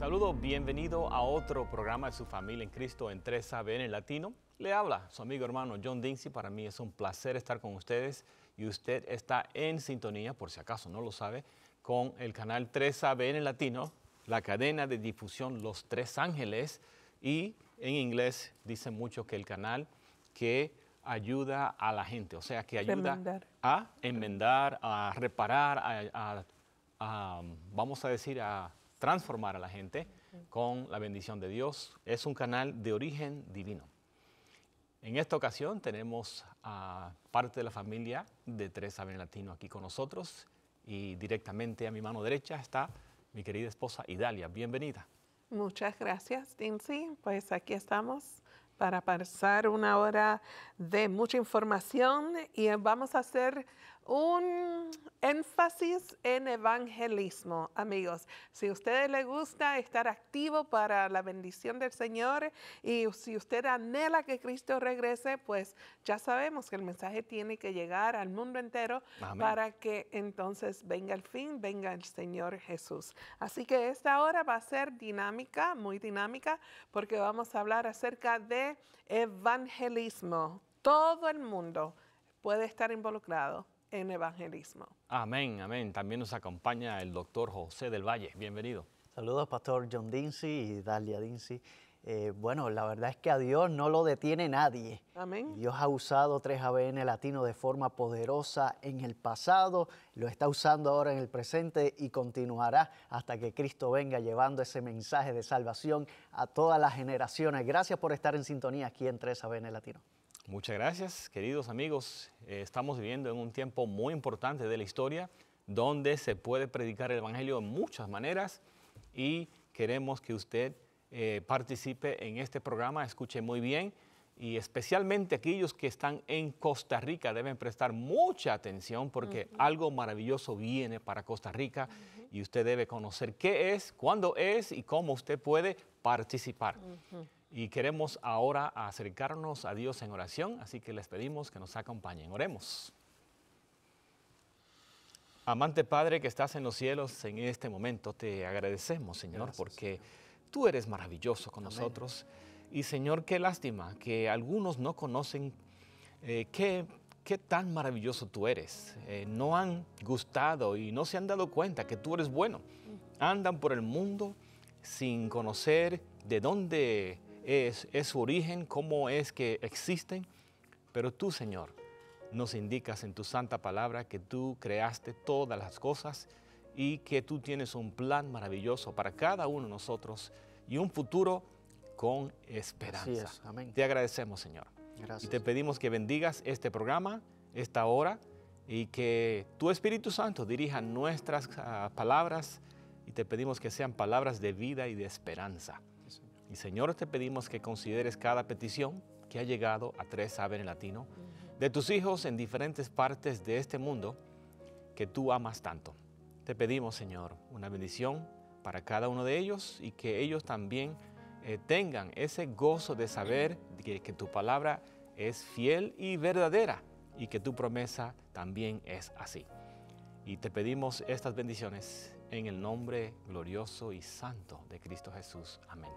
Saludos, bienvenido a otro programa de su familia en Cristo en 3ABN Latino. Le habla su amigo hermano John Dinsey, para mí es un placer estar con ustedes y usted está en sintonía, por si acaso no lo sabe, con el canal 3ABN Latino, la cadena de difusión Los Tres Ángeles y en inglés dicen mucho que el canal que ayuda a la gente, o sea, que ayuda a enmendar, a reparar, a, vamos a decir, a transformar a la gente con la bendición de Dios. Es un canal de origen divino. En esta ocasión tenemos a parte de la familia de Teresa Aven aquí con nosotros y directamente a mi mano derecha está mi querida esposa Idalia. Bienvenida. Muchas gracias, sí Pues aquí estamos para pasar una hora de mucha información y vamos a hacer un énfasis en evangelismo, amigos. Si a ustedes les gusta estar activo para la bendición del Señor y si usted anhela que Cristo regrese, pues ya sabemos que el mensaje tiene que llegar al mundo entero para que entonces venga el fin, venga el Señor Jesús. Así que esta hora va a ser dinámica, muy dinámica, porque vamos a hablar acerca de evangelismo. Todo el mundo puede estar involucrado en evangelismo. Amén, amén. También nos acompaña el doctor José del Valle. Bienvenido. Saludos, pastor John Dinsi y Dalia Dinsi. Eh, bueno, la verdad es que a Dios no lo detiene nadie. Amén. Dios ha usado 3ABN Latino de forma poderosa en el pasado, lo está usando ahora en el presente y continuará hasta que Cristo venga llevando ese mensaje de salvación a todas las generaciones. Gracias por estar en sintonía aquí en 3ABN Latino. Muchas gracias, queridos amigos. Eh, estamos viviendo en un tiempo muy importante de la historia donde se puede predicar el Evangelio de muchas maneras y queremos que usted eh, participe en este programa, escuche muy bien y especialmente aquellos que están en Costa Rica deben prestar mucha atención porque algo maravilloso viene para Costa Rica y usted debe conocer qué es, cuándo es y cómo usted puede participar y queremos ahora acercarnos a Dios en oración, así que les pedimos que nos acompañen. Oremos. Amante Padre que estás en los cielos en este momento, te agradecemos, Señor, porque tú eres maravilloso con nosotros. Y Señor, qué lástima que algunos no conocen eh, qué, tan maravilloso tú eres. Eh, no han gustado y no se han dado cuenta que tú eres bueno. Mm. Andan por el mundo sin conocer de dónde es, su origen, cómo es que existen, pero tú, Señor, nos indicas en tu santa palabra que tú creaste todas las cosas y que tú tienes un plan maravilloso para cada uno de nosotros y un futuro con esperanza. Te agradecemos, Señor. Y te pedimos que bendigas este programa, esta hora, y que tu Espíritu Santo dirija nuestras ah, palabras y te pedimos que sean palabras de vida y de esperanza. Y Señor, te pedimos que consideres cada petición que ha llegado a Tres Saben en Latino de tus hijos en diferentes partes de este mundo que tú amas tanto. Te pedimos, Señor, una bendición para cada uno de ellos y que ellos también eh, tengan ese gozo de saber que tu palabra es fiel y verdadera y que tu promesa también es así. Y te pedimos estas bendiciones en el nombre glorioso y santo de Cristo Jesús. Amén.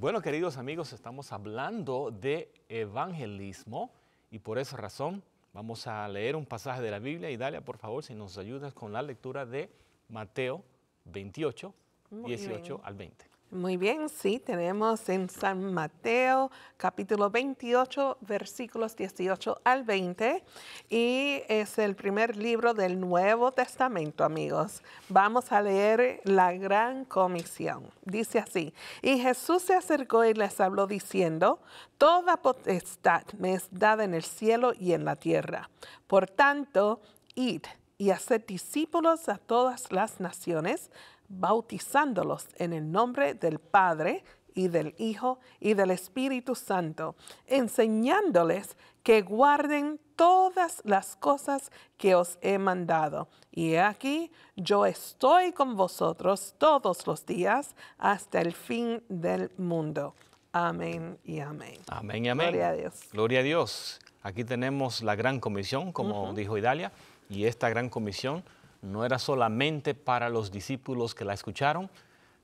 Bueno, queridos amigos, estamos hablando de evangelismo y por esa razón vamos a leer un pasaje de la Biblia. Y Dalia, por favor, si nos ayudas con la lectura de Mateo 28, 18 al 20. Muy bien, sí, tenemos en San Mateo capítulo 28 versículos 18 al 20 y es el primer libro del Nuevo Testamento, amigos. Vamos a leer la gran comisión. Dice así, y Jesús se acercó y les habló diciendo, Toda potestad me es dada en el cielo y en la tierra. Por tanto, id y haced discípulos a todas las naciones bautizándolos en el nombre del Padre y del Hijo y del Espíritu Santo, enseñándoles que guarden todas las cosas que os he mandado. Y aquí yo estoy con vosotros todos los días hasta el fin del mundo. Amén y amén. Amén y amén. Gloria a Dios. Gloria a Dios. Aquí tenemos la gran comisión, como dijo Idalia, y esta gran comisión no era solamente para los discípulos que la escucharon.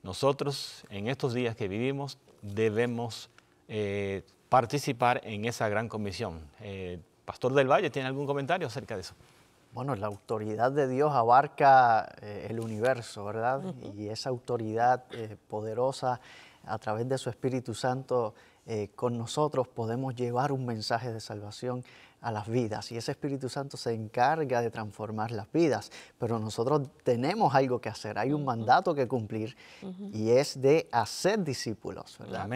Nosotros en estos días que vivimos debemos eh, participar en esa gran comisión. Eh, Pastor del Valle, ¿tiene algún comentario acerca de eso? Bueno, la autoridad de Dios abarca eh, el universo, ¿verdad? Y esa autoridad poderosa a través de su Espíritu Santo eh, con nosotros podemos llevar un mensaje de salvación a las vidas y ese Espíritu Santo se encarga de transformar las vidas, pero nosotros tenemos algo que hacer, hay un mandato que cumplir y es de hacer discípulos, ¿verdad?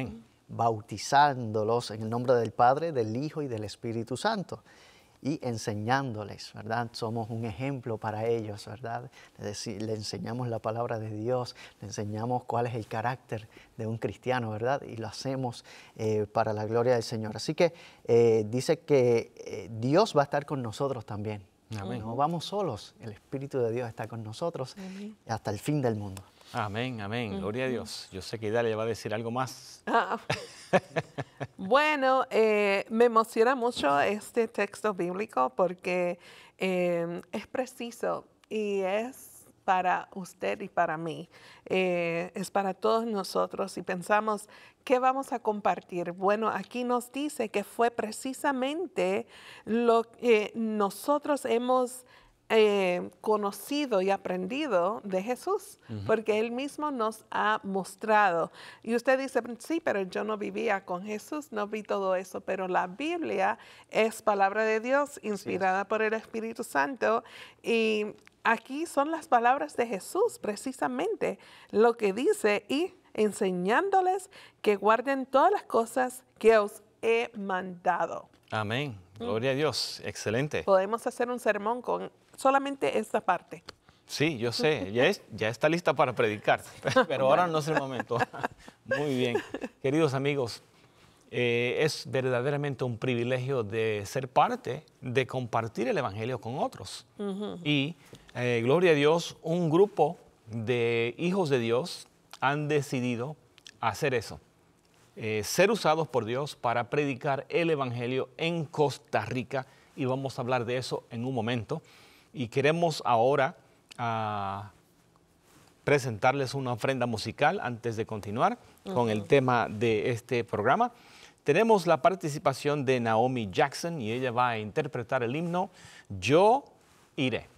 Bautizándolos en el nombre del Padre, del Hijo y del Espíritu Santo y enseñándoles, ¿verdad? Somos un ejemplo para ellos, ¿verdad? Le, enseñamos la palabra de Dios, le enseñamos cuál es el carácter de un cristiano, ¿verdad? Y lo hacemos eh, para la gloria del Señor. Así que eh, dice que eh, Dios va a estar con nosotros también. No vamos solos, el Espíritu de Dios está con nosotros hasta el fin del mundo. Amén, amén. Gloria a Dios. Yo sé que Idalia va a decir algo más. Ah. bueno, eh, me emociona mucho este texto bíblico porque em, es preciso y es para usted y para mí. Eh, es para todos nosotros y pensamos, ¿qué vamos a compartir? Bueno, aquí nos dice que fue precisamente lo que nosotros hemos eh, conocido y aprendido de Jesús, porque Él mismo nos ha mostrado. Y usted dice, sí, pero yo no vivía con Jesús, no vi todo eso, pero la Biblia es palabra de Dios, inspirada por el Espíritu Santo, y aquí son las palabras de Jesús, precisamente lo que dice, y enseñándoles que guarden todas las cosas que os he mandado. Amén. Mm. Gloria a Dios. Excelente. Podemos hacer un sermón con solamente esta parte. Sí, yo sé, ya, está lista para predicar, pero ahora no es el momento. Muy bien, queridos amigos, eh, es verdaderamente un privilegio de ser parte, de compartir el Evangelio con otros. Y eh, gloria a Dios, un grupo de hijos de Dios han decidido hacer eso, eh, ser usados por Dios para predicar el Evangelio en Costa Rica y vamos a hablar de eso en un momento y queremos ahora ah, presentarles una ofrenda musical antes de continuar con el tema de este programa. Tenemos la participación de Naomi Jackson y ella va a interpretar el himno Yo iré.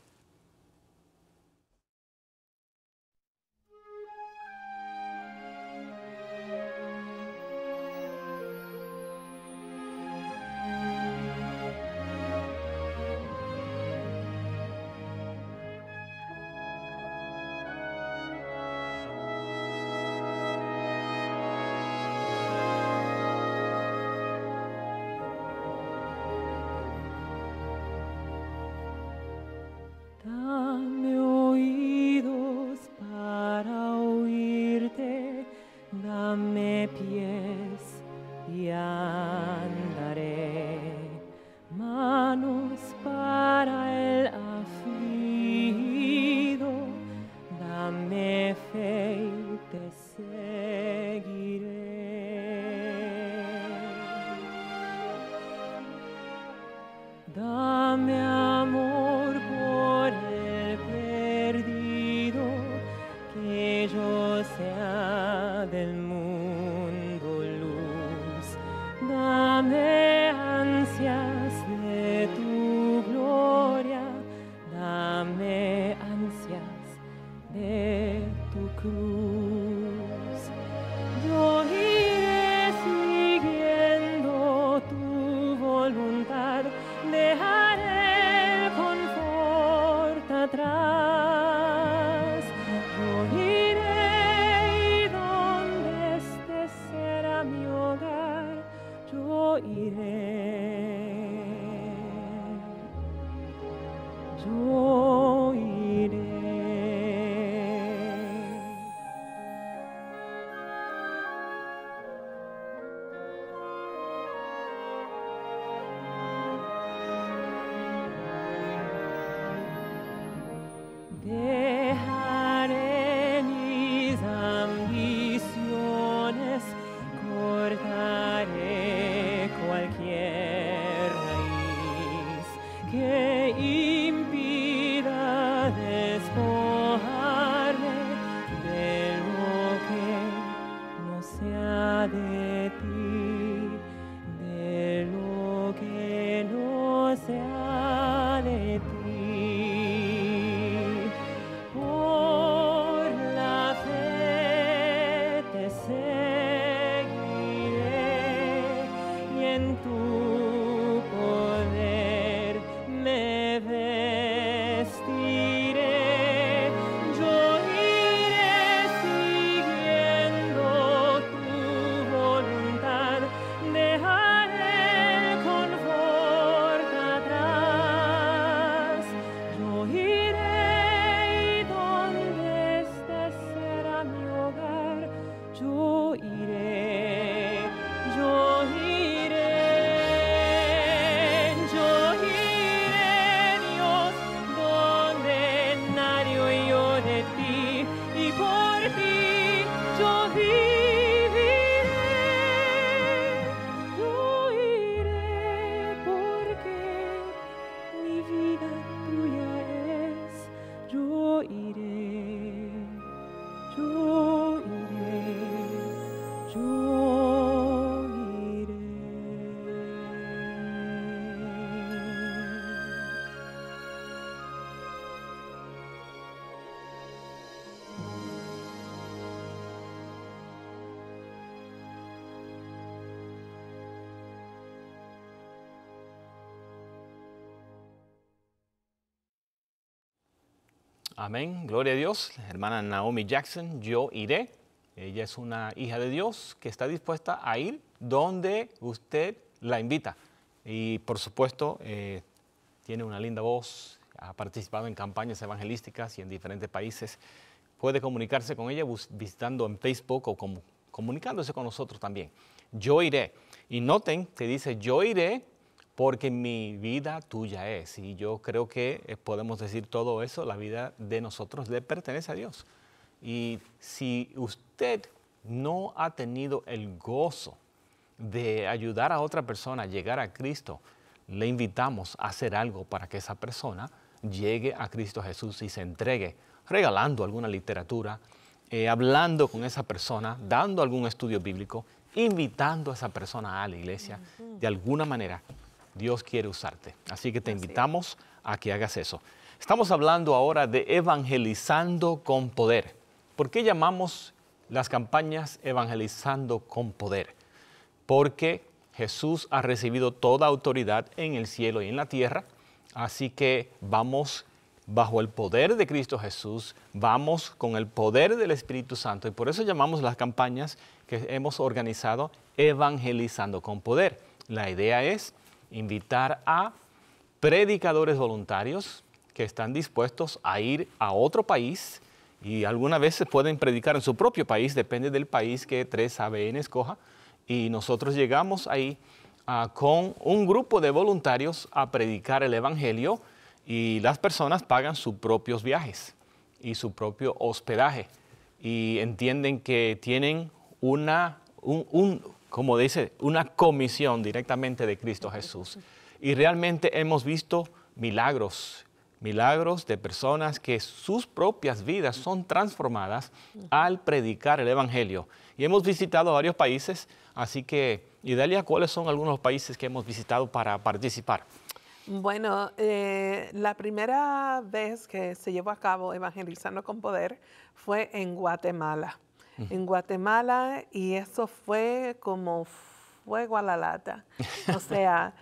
Amén, gloria a Dios. hermana Naomi Jackson, yo iré. Ella es una hija de Dios que está dispuesta a ir donde usted la invita. Y por supuesto, eh, tiene una linda voz, ha participado en campañas evangelísticas y en diferentes países. Puede comunicarse con ella visitando en Facebook o comunicándose con nosotros también. Yo iré. Y noten que dice yo iré porque mi vida tuya es. Y yo creo que eh, podemos decir todo eso, la vida de nosotros le pertenece a Dios. Y si usted no ha tenido el gozo de ayudar a otra persona a llegar a Cristo, le invitamos a hacer algo para que esa persona llegue a Cristo Jesús y se entregue, regalando alguna literatura, eh, hablando con esa persona, dando algún estudio bíblico, invitando a esa persona a la iglesia de alguna manera Dios quiere usarte. Así que te invitamos a que hagas eso. Estamos hablando ahora de evangelizando con poder. ¿Por qué llamamos las campañas evangelizando con poder? Porque Jesús ha recibido toda autoridad en el cielo y en la tierra. Así que vamos bajo el poder de Cristo Jesús, vamos con el poder del Espíritu Santo. Y por eso llamamos las campañas que hemos organizado Evangelizando con Poder. La idea es invitar a predicadores voluntarios que están dispuestos a ir a otro país y algunas veces pueden predicar en su propio país, depende del país que 3ABN escoja. Y nosotros llegamos ahí ah, con un grupo de voluntarios a predicar el Evangelio y las personas pagan sus propios viajes y su propio hospedaje y entienden que tienen una, un, como dice, una comisión directamente de Cristo Jesús. Y realmente hemos visto milagros, milagros de personas que sus propias vidas son transformadas al predicar el Evangelio. Y hemos visitado varios países, así que, Idalia, ¿cuáles son algunos países que hemos visitado para participar? Bueno, eh, la primera vez que se llevó a cabo Evangelizando con Poder fue en Guatemala en Guatemala y eso fue como fuego a la lata. O sea,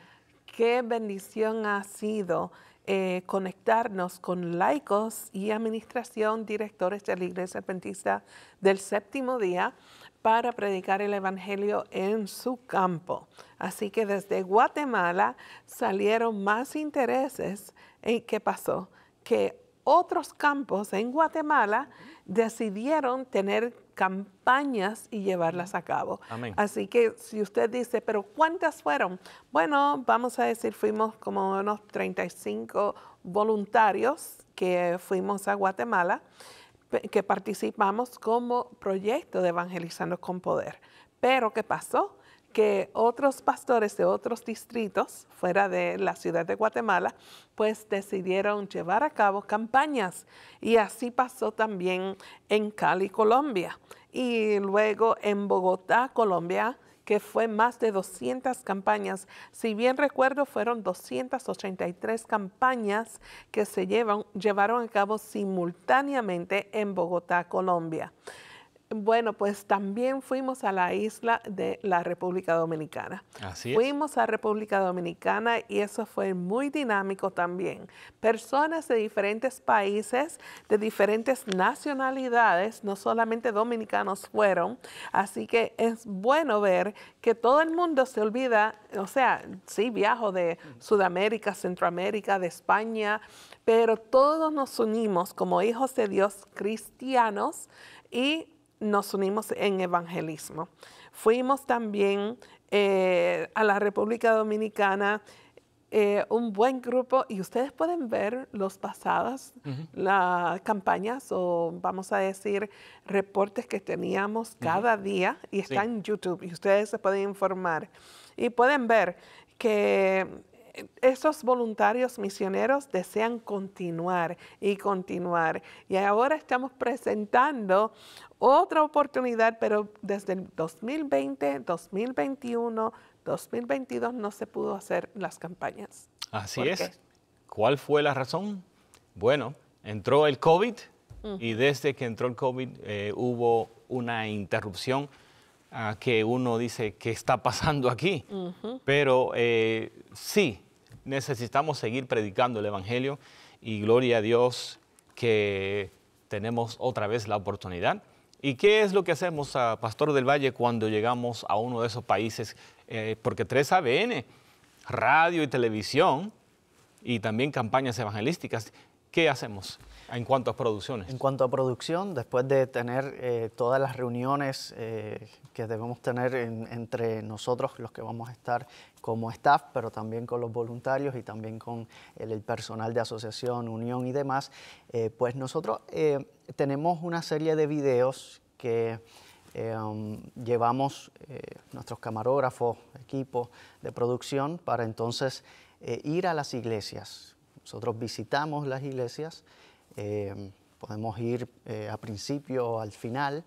qué bendición ha sido eh, conectarnos con laicos y administración, directores de la Iglesia Adventista del Séptimo Día para predicar el Evangelio en su campo. Así que desde Guatemala salieron más intereses en eh, qué pasó, que otros campos en Guatemala decidieron tener campañas y llevarlas a cabo. Así que si usted dice, pero ¿cuántas fueron? Bueno, vamos a decir, fuimos como unos 35 voluntarios que fuimos a Guatemala, que participamos como proyecto de Evangelizando con Poder. Pero ¿qué pasó? que otros pastores de otros distritos fuera de la ciudad de Guatemala, pues decidieron llevar a cabo campañas y así pasó también en Cali, Colombia y luego en Bogotá, Colombia, que fue más de 200 campañas. Si bien recuerdo, fueron 283 campañas que se llevan, llevaron a cabo simultáneamente en Bogotá, Colombia. Bueno, pues también fuimos a la isla de la República Dominicana. Fuimos a República Dominicana y eso fue muy dinámico también. Personas de diferentes países, de diferentes nacionalidades, no solamente dominicanos fueron. Así que es bueno ver que todo el mundo se olvida, o sea, sí viajo de Sudamérica, Centroamérica, de España, pero todos nos unimos como hijos de Dios cristianos y nos unimos en evangelismo. Fuimos también eh, a la República Dominicana eh, un buen grupo y ustedes pueden ver los pasadas, las campañas o vamos a decir reportes que teníamos cada día y está en YouTube y ustedes se pueden informar y pueden ver que esos voluntarios misioneros desean continuar y continuar. Y ahora estamos presentando otra oportunidad, pero desde el 2020, 2021, 2022 no se pudo hacer las campañas. Así es. ¿Cuál fue la razón? Bueno, entró el COVID y desde que entró el COVID eh, hubo una interrupción que uno dice, ¿qué está pasando aquí? Pero eh, sí, necesitamos seguir predicando el Evangelio y gloria a Dios que tenemos otra vez la oportunidad. ¿Y qué es lo que hacemos, a Pastor del Valle, cuando llegamos a uno de esos países? Eh, porque 3ABN, radio y televisión, y también campañas evangelísticas, ¿qué hacemos en cuanto a producciones? En cuanto a producción, después de tener eh, todas las reuniones que debemos tener entre nosotros los que vamos a estar como staff, pero también con los voluntarios y también con el, personal de asociación, unión y demás, eh, pues nosotros eh, tenemos una serie de videos que eh, um, llevamos nuestros camarógrafos, equipo de producción para entonces ir a las iglesias. Nosotros visitamos las iglesias podemos ir a principio o al final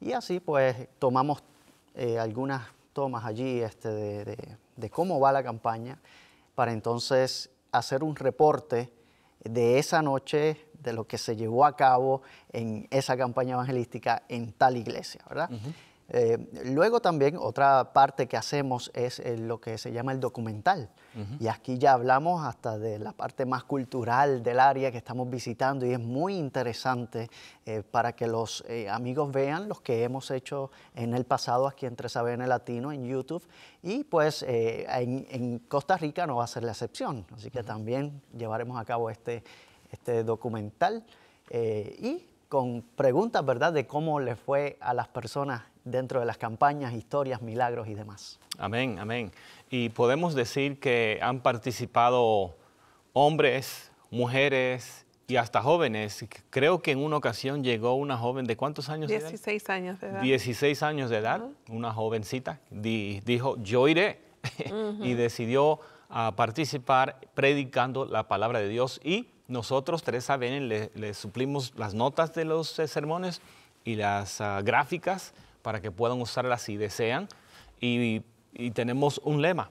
y así pues tomamos eh, algunas tomas allí este, de, cómo va la campaña para entonces hacer un reporte de esa noche, de lo que se llevó a cabo en esa campaña evangelística en tal iglesia, ¿verdad? Eh, luego también otra parte que hacemos es eh, lo que se llama el documental. Y aquí ya hablamos hasta de la parte más cultural del área que estamos visitando y es muy interesante eh, para que los amigos vean los que hemos hecho en el pasado aquí en Tres abn Latino en YouTube. Y pues en, Costa Rica no va a ser la excepción. Así que también llevaremos a cabo este, este documental y con preguntas, ¿verdad?, de cómo le fue a las personas dentro de las campañas, historias, milagros y demás. Amén, amén. Y podemos decir que han participado hombres, mujeres y hasta jóvenes. Creo que en una ocasión llegó una joven de cuántos años 16 años de edad. 16 años de edad, una jovencita, dijo, yo iré. y decidió ah, participar predicando la palabra de Dios. Y nosotros, Teresa Benen, le, suplimos las notas de los eh, sermones y las ah, gráficas para que puedan usarla si desean. Y, tenemos un lema.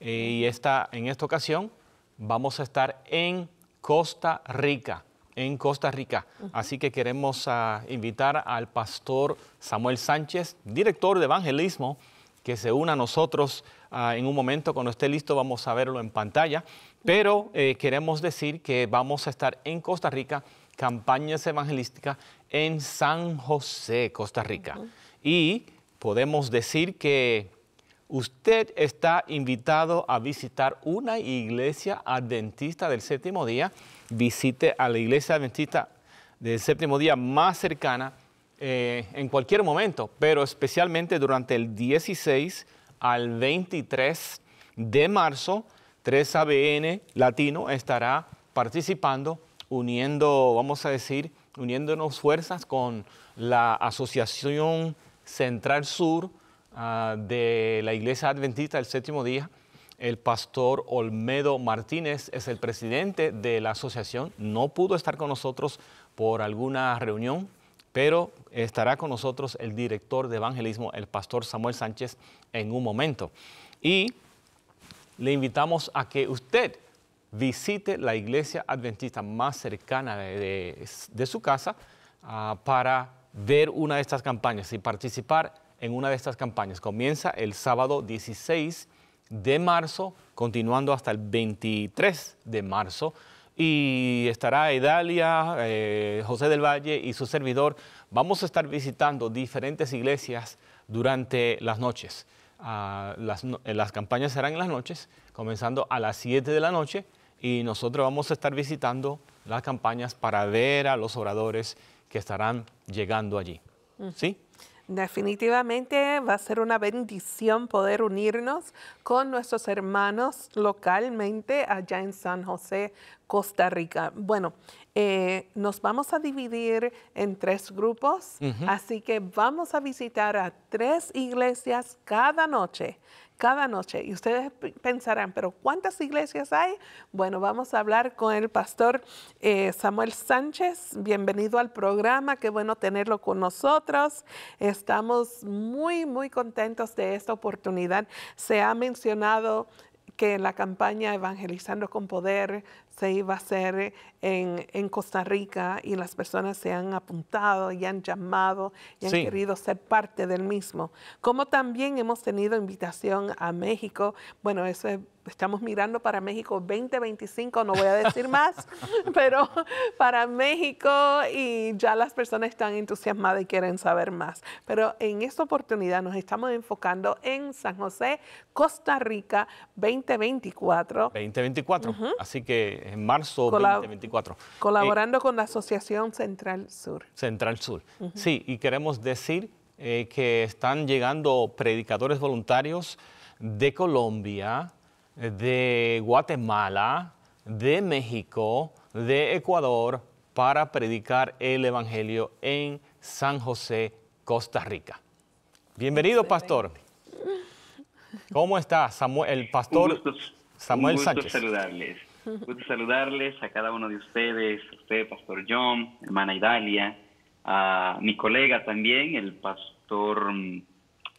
Eh, y esta, en esta ocasión vamos a estar en Costa Rica, en Costa Rica. Así que queremos ah, invitar al pastor Samuel Sánchez, director de evangelismo, que se una a nosotros ah, en un momento. Cuando esté listo vamos a verlo en pantalla. Pero eh, queremos decir que vamos a estar en Costa Rica, campañas evangelísticas en San José, Costa Rica y podemos decir que usted está invitado a visitar una iglesia adventista del séptimo día. Visite a la iglesia adventista del séptimo día más cercana eh, en cualquier momento, pero especialmente durante el 16 al 23 de marzo, 3ABN Latino estará participando, uniendo, vamos a decir, uniéndonos fuerzas con la Asociación central sur ah, de la Iglesia Adventista del Séptimo Día. El pastor Olmedo Martínez es el presidente de la asociación. No pudo estar con nosotros por alguna reunión, pero estará con nosotros el director de evangelismo, el pastor Samuel Sánchez, en un momento. Y le invitamos a que usted visite la iglesia adventista más cercana de, su casa ah, para ver una de estas campañas y participar en una de estas campañas. Comienza el sábado 16 de marzo, continuando hasta el 23 de marzo. Y estará Edalia, eh, José del Valle y su servidor. Vamos a estar visitando diferentes iglesias durante las noches. Ah, las, eh, las, campañas serán en las noches, comenzando a las 7 de la noche, y nosotros vamos a estar visitando las campañas para ver a los oradores que estarán llegando allí. ¿Sí? Definitivamente va a ser una bendición poder unirnos con nuestros hermanos localmente allá en San José, Costa Rica. Bueno, eh, nos vamos a dividir en tres grupos, así que vamos a visitar a tres iglesias cada noche cada noche. Y ustedes pensarán, pero ¿cuántas iglesias hay? Bueno, vamos a hablar con el pastor eh, Samuel Sánchez. Bienvenido al programa, qué bueno tenerlo con nosotros. Estamos muy, muy contentos de esta oportunidad. Se ha mencionado que en la campaña Evangelizando con Poder se iba a hacer en, Costa Rica y las personas se han apuntado y han llamado y han querido ser parte del mismo. Como también hemos tenido invitación a México, bueno, eso estamos mirando para México 2025, no voy a decir más, pero para México y ya las personas están entusiasmadas y quieren saber más. Pero en esta oportunidad nos estamos enfocando en San José, Costa Rica 2024. 2024, así que en marzo de 2024. Colaborando eh, con la Asociación Central Sur. Central Sur, sí, y queremos decir eh, que están llegando predicadores voluntarios de Colombia, de Guatemala, de México, de Ecuador, para predicar el Evangelio en San José, Costa Rica. Bienvenido, pastor. ¿Cómo está Samuel, el pastor Samuel un saludarles. Gusto saludarles a cada uno de ustedes, a usted, Pastor John, hermana Idalia, a mi colega también, el Pastor mm,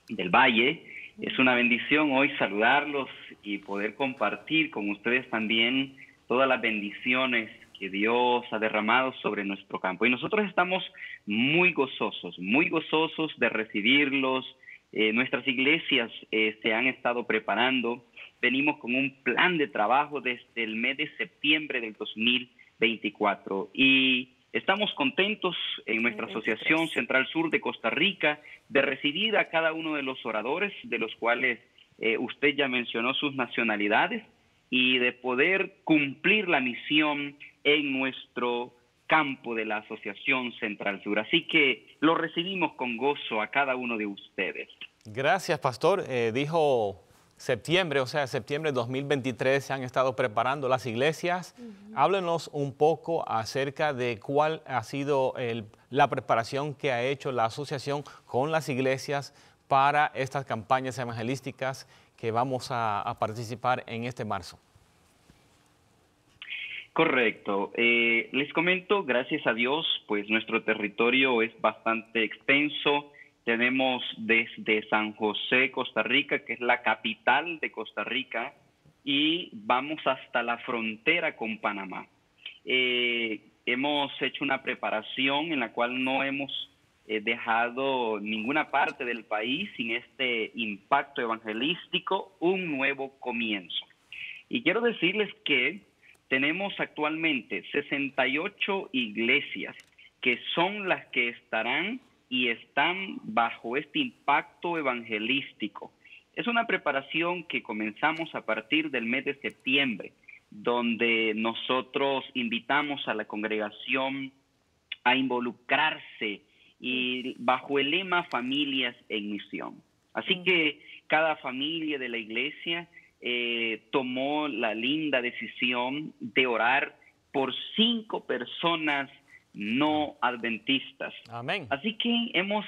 del Valle. Es una bendición hoy saludarlos y poder compartir con ustedes también todas las bendiciones que Dios ha derramado sobre nuestro campo. Y nosotros estamos muy gozosos, muy gozosos de recibirlos. Eh, nuestras iglesias eh, se han estado preparando venimos con un plan de trabajo desde el mes de septiembre del 2024 y estamos contentos en nuestra Asociación Central Sur de Costa Rica de recibir a cada uno de los oradores, de los cuales eh, usted ya mencionó sus nacionalidades, y de poder cumplir la misión en nuestro campo de la Asociación Central Sur. Así que lo recibimos con gozo a cada uno de ustedes. Gracias, Pastor. Eh, dijo septiembre, o sea, septiembre de 2023 se han estado preparando las iglesias. Háblenos un poco acerca de cuál ha sido la preparación que ha hecho la asociación con las iglesias para estas campañas evangelísticas que vamos a, participar en este marzo. Correcto. Eh, les comento, gracias a Dios, pues nuestro territorio es bastante extenso. Tenemos desde San José, Costa Rica, que es la capital de Costa Rica, y vamos hasta la frontera con Panamá. Eh, hemos hecho una preparación en la cual no hemos eh, dejado ninguna parte del país sin este impacto evangelístico, un nuevo comienzo. Y quiero decirles que tenemos actualmente 68 iglesias que son las que estarán y están bajo este impacto evangelístico. Es una preparación que comenzamos a partir del mes de septiembre, donde nosotros invitamos a la congregación a involucrarse y bajo el lema Familias en Misión. Así que cada familia de la iglesia eh, tomó la linda decisión de orar por cinco personas no adventistas. Amén. Así que hemos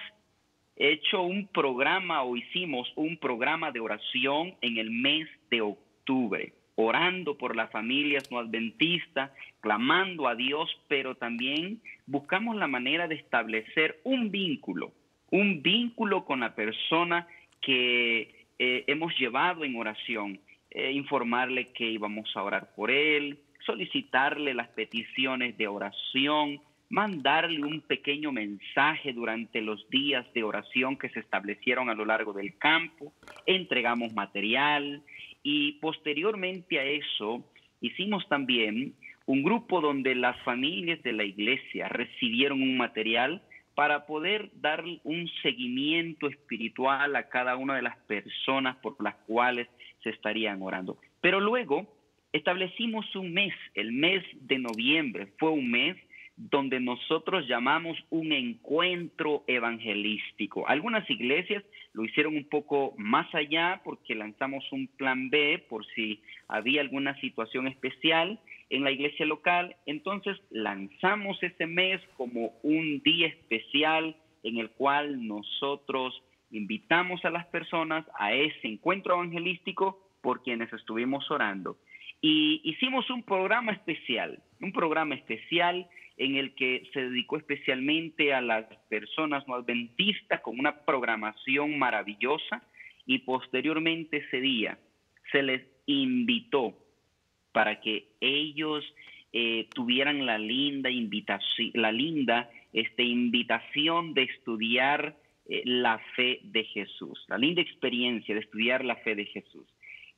hecho un programa o hicimos un programa de oración en el mes de octubre, orando por las familias no adventistas, clamando a Dios, pero también buscamos la manera de establecer un vínculo, un vínculo con la persona que eh, hemos llevado en oración, eh, informarle que íbamos a orar por él, solicitarle las peticiones de oración, mandarle un pequeño mensaje durante los días de oración que se establecieron a lo largo del campo, entregamos material y posteriormente a eso hicimos también un grupo donde las familias de la iglesia recibieron un material para poder dar un seguimiento espiritual a cada una de las personas por las cuales se estarían orando. Pero luego establecimos un mes, el mes de noviembre, fue un mes donde nosotros llamamos un encuentro evangelístico. Algunas iglesias lo hicieron un poco más allá porque lanzamos un plan B por si había alguna situación especial en la iglesia local. Entonces lanzamos ese mes como un día especial en el cual nosotros invitamos a las personas a ese encuentro evangelístico por quienes estuvimos orando. Y hicimos un programa especial, un programa especial en el que se dedicó especialmente a las personas no adventistas con una programación maravillosa y posteriormente ese día se les invitó para que ellos eh, tuvieran la linda invitación, la linda este, invitación de estudiar eh, la fe de Jesús, la linda experiencia de estudiar la fe de Jesús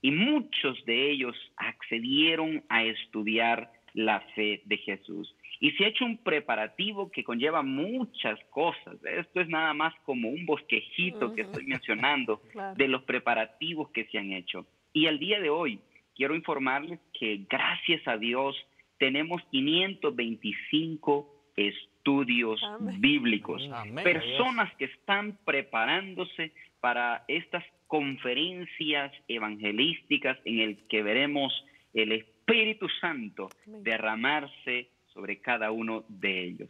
y muchos de ellos accedieron a estudiar la fe de Jesús. Y se ha hecho un preparativo que conlleva muchas cosas. Esto es nada más como un bosquejito que estoy mencionando de los preparativos que se han hecho. Y al día de hoy quiero informarles que gracias a Dios tenemos 525 estudios bíblicos, personas que están preparándose para estas conferencias evangelísticas en el que veremos el Espíritu Santo derramarse sobre cada uno de ellos.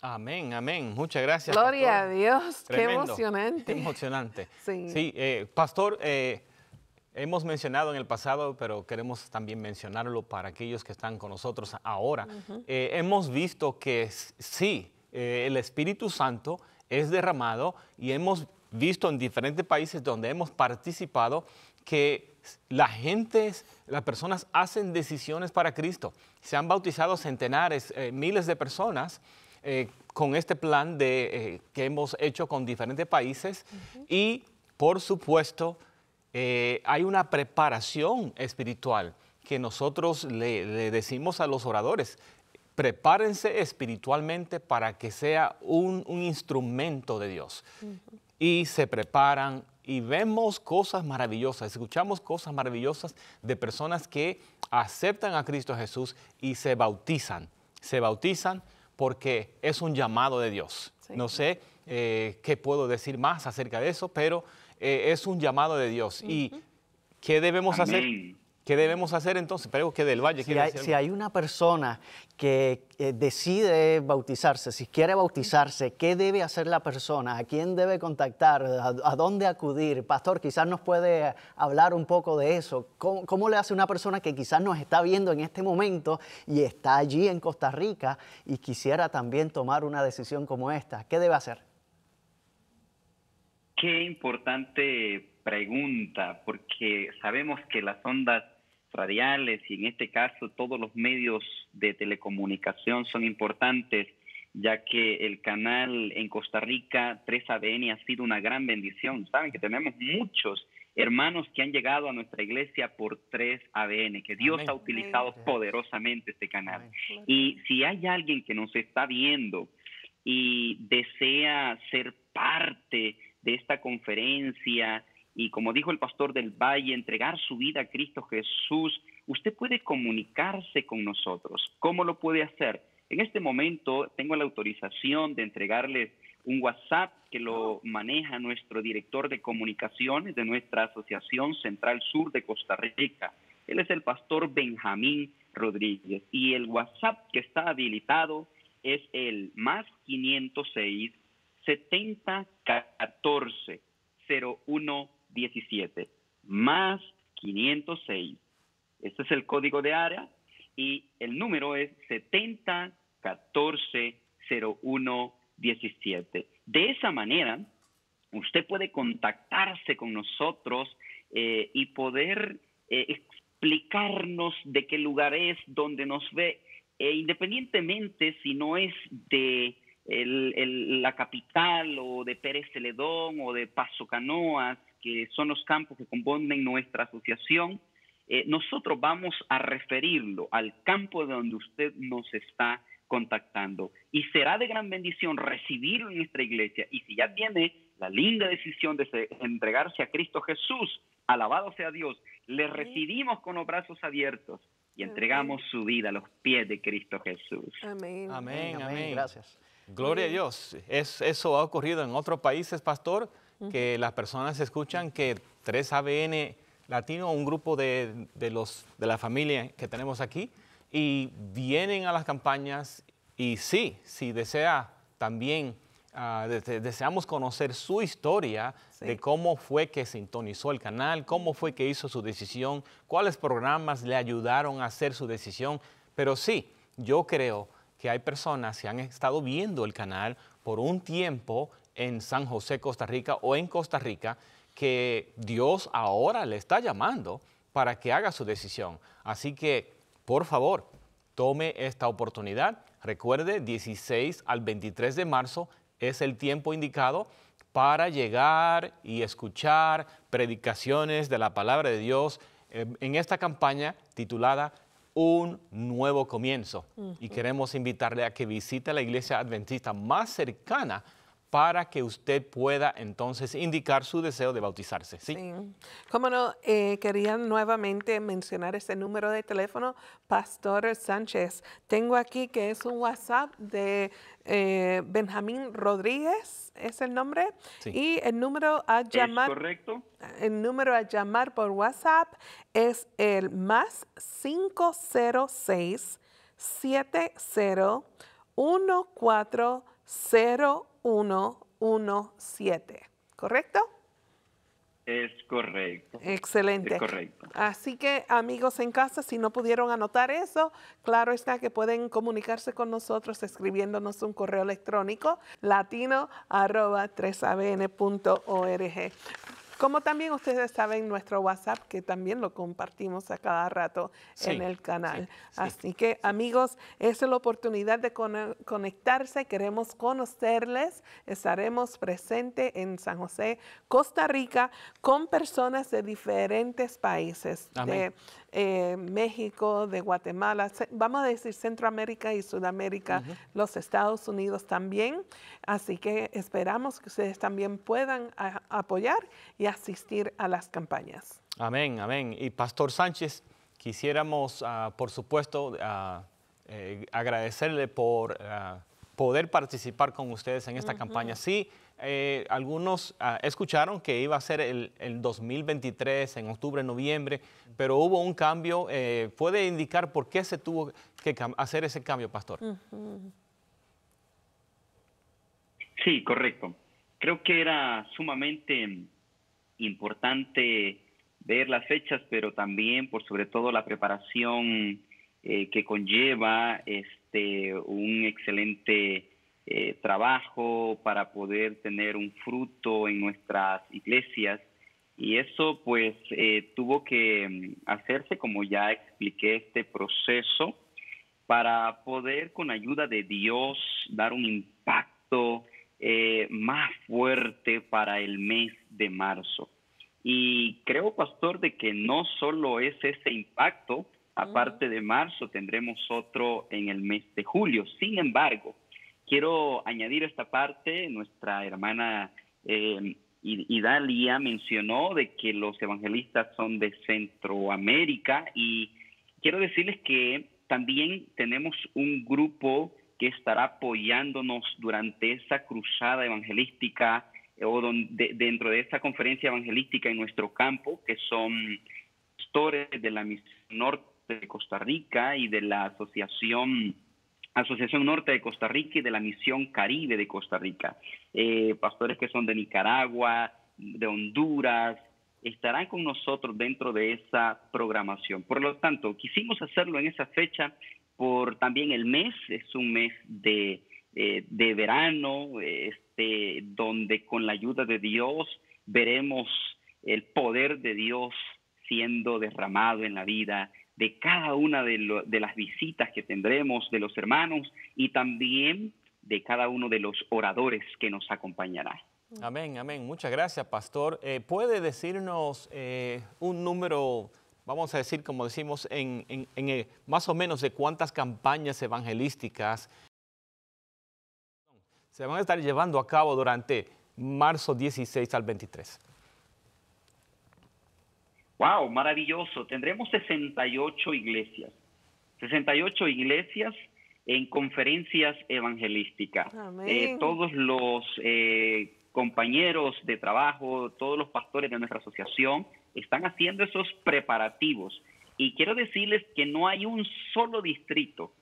Amén, amén. Muchas gracias. Gloria a Dios. Qué emocionante. emocionante. Sí, eh, pastor, eh, hemos mencionado en el pasado, pero queremos también mencionarlo para aquellos que están con nosotros ahora. Eh, hemos visto que sí, el Espíritu Santo es derramado y hemos visto en diferentes países donde hemos participado que la gente, las personas hacen decisiones para Cristo. Se han bautizado centenares, eh, miles de personas eh, con este plan de, eh, que hemos hecho con diferentes países y, por supuesto, hay una preparación espiritual que nosotros le, decimos a los oradores prepárense espiritualmente para que sea un, instrumento de Dios y se preparan y vemos cosas maravillosas, escuchamos cosas maravillosas de personas que aceptan a Cristo Jesús y se bautizan. Se bautizan porque es un llamado de Dios. No sé eh, qué puedo decir más acerca de eso, pero eh, es un llamado de Dios. ¿Y qué debemos hacer? ¿Qué debemos hacer entonces? Pero que del Valle. Si hay, una persona que eh, decide bautizarse, si quiere bautizarse, ¿qué debe hacer la persona? ¿A quién debe contactar? ¿A, dónde acudir? Pastor, quizás nos puede hablar un poco de eso. ¿Cómo, ¿Cómo, le hace una persona que quizás nos está viendo en este momento y está allí en Costa Rica y quisiera también tomar una decisión como esta? ¿Qué debe hacer? Qué importante pregunta, porque sabemos que las ondas radiales y en este caso todos los medios de telecomunicación son importantes, ya que el canal en Costa Rica 3ABN ha sido una gran bendición. Saben que tenemos muchos hermanos que han llegado a nuestra iglesia por 3ABN, que Dios ha utilizado poderosamente este canal. Y si hay alguien que nos está viendo y desea ser parte de esta conferencia, y como dijo el pastor del Valle, entregar su vida a Cristo Jesús, usted puede comunicarse con nosotros. ¿Cómo lo puede hacer? En este momento tengo la autorización de entregarles un WhatsApp que lo maneja nuestro director de comunicaciones de nuestra Asociación Central Sur de Costa Rica. Él es el pastor Benjamín Rodríguez y el WhatsApp que está habilitado es el más 506 7014 01 17 más 506. Este es el código de área y el número es 70140117. De esa manera, usted puede contactarse con nosotros eh, y poder eh, explicarnos de qué lugar es, donde nos ve, e independientemente si no es de la capital o de Pérez Celedón o de Paso Canoas, que son los campos que componen nuestra asociación, eh, nosotros vamos a referirlo al campo de donde usted nos está contactando. Y será de gran bendición recibirlo en nuestra iglesia. Y si ya tiene la linda decisión de entregarse a Cristo Jesús, alabado sea Dios, le recibimos con los brazos abiertos y entregamos su vida a los pies de Cristo Jesús. Amén. Amén, amén. Gracias. Gloria a Dios. Es, eso ha ocurrido en otros países, pastor que las personas escuchan que 3ABN Latino, un grupo de, los, de la familia que tenemos aquí, y vienen a las campañas y sí, si desea también, ah, deseamos conocer su historia de cómo fue que sintonizó el canal, cómo fue que hizo su decisión, cuáles programas le ayudaron a hacer su decisión. Pero sí, yo creo que hay personas que han estado viendo el canal por un tiempo en San José, Costa Rica o en Costa Rica, que Dios ahora le está llamando para que haga su decisión. Así que, por favor, tome esta oportunidad. Recuerde, 16 al 23 de marzo es el tiempo indicado para llegar y escuchar predicaciones de la palabra de Dios em, en esta campaña titulada Un nuevo comienzo. Y queremos invitarle a que visite la iglesia adventista más cercana para que usted pueda entonces indicar su deseo de bautizarse. Sí. Como no, eh, quería nuevamente mencionar ese número de teléfono, Pastor Sánchez. Tengo aquí que es un WhatsApp de eh, Benjamín Rodríguez, es el nombre, y el número a llamar. correcto. El número a llamar por WhatsApp es el más 506 70 0117, ¿correcto? Es correcto. Excelente. Es correcto. Así que amigos en casa, si no pudieron anotar eso, claro está que pueden comunicarse con nosotros escribiéndonos un correo electrónico latino arroba 3abn.org. Como también ustedes saben, nuestro WhatsApp, que también lo compartimos a cada rato en el canal. Así que, amigos, es la oportunidad de conectarse. Queremos conocerles. Estaremos presentes en San José, Costa Rica, con personas de diferentes países. Eh, eh, México, de Guatemala, vamos a decir Centroamérica y Sudamérica, los Estados Unidos también. Así que esperamos que ustedes también puedan apoyar y asistir a las campañas. Amén, amén. Y Pastor Sánchez, quisiéramos, ah, por supuesto, ah, eh, agradecerle por ah, poder participar con ustedes en esta campaña. Sí, eh, algunos ah, escucharon que iba a ser el, 2023, en octubre, noviembre, pero hubo un cambio. ¿Puede eh, indicar por qué se tuvo que hacer ese cambio, Pastor? Sí, correcto. Creo que era sumamente importante ver las fechas, pero también, por sobre todo, la preparación eh, que conlleva este, un excelente eh, trabajo para poder tener un fruto en nuestras iglesias. Y eso pues eh, tuvo que mm, hacerse, como ya expliqué, este proceso para poder con ayuda de Dios dar un impacto eh, más fuerte para el mes de marzo. Y creo, pastor, de que no solo es ese impacto, Aparte mm. de marzo, tendremos otro en el mes de julio. Sin embargo, quiero añadir esta parte. Nuestra hermana eh, Idalia mencionó de que los evangelistas son de Centroamérica y quiero decirles que también tenemos un grupo que estará apoyándonos durante esa cruzada evangelística eh, o dentro de esta conferencia evangelística en nuestro campo, que son pastores de la misión norte de Costa Rica y de la Asociación Asociación Norte de Costa Rica y de la Misión Caribe de Costa Rica. Eh, pastores que son de Nicaragua, de Honduras, estarán con nosotros dentro de esa programación. Por lo tanto, quisimos hacerlo en esa fecha por también el mes, es un mes de, eh, de verano, este, donde con la ayuda de Dios veremos el poder de Dios siendo derramado en la vida de cada una de, las visitas que tendremos de los hermanos y también de cada uno de los oradores que nos acompañará. Amén, amén. Muchas gracias, pastor. Eh, ¿Puede decirnos eh, un número, vamos a decir, como decimos, en, eh, más o menos de cuántas campañas evangelísticas se van a estar llevando a cabo durante marzo 16 al 23? Wow, maravilloso. Tendremos 68 iglesias. 68 iglesias en conferencias evangelísticas. Eh, todos los eh, compañeros de trabajo, todos los pastores de nuestra asociación están haciendo esos preparativos. Y quiero decirles que no hay un solo distrito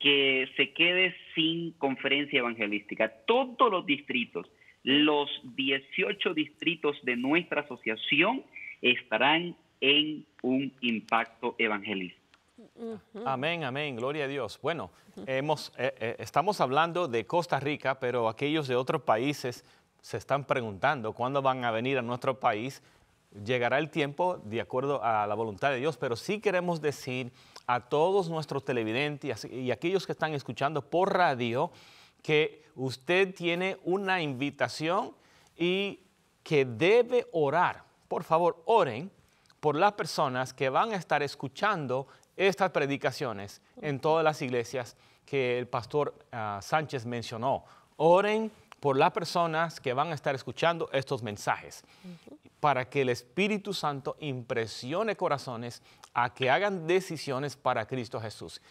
que se quede sin conferencia evangelística. Todos los distritos, los 18 distritos de nuestra asociación, estarán en un impacto evangelista. Amén, amén, gloria a Dios. Bueno, hemos, eh, eh, estamos hablando de Costa Rica, pero aquellos de otros países se están preguntando cuándo van a venir a nuestro país. Llegará el tiempo de acuerdo a la voluntad de Dios, pero sí queremos decir a todos nuestros televidentes y aquellos que están escuchando por radio que usted tiene una invitación y que debe orar por favor, oren por las personas que van a estar escuchando estas predicaciones en todas las iglesias que el pastor ah, Sánchez mencionó. Oren por las personas que van a estar escuchando estos mensajes, para que el Espíritu Santo impresione corazones a que hagan decisiones para Cristo Jesús.